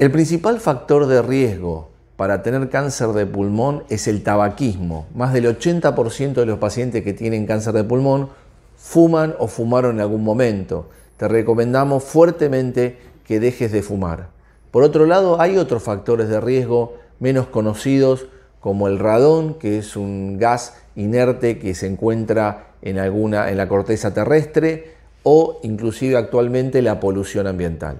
El principal factor de riesgo para tener cáncer de pulmón es el tabaquismo. Más del 80% de los pacientes que tienen cáncer de pulmón fuman o fumaron en algún momento. Te recomendamos fuertemente que dejes de fumar. Por otro lado, hay otros factores de riesgo menos conocidos como el radón, que es un gas inerte que se encuentra en alguna en la corteza terrestre o inclusive actualmente la polución ambiental.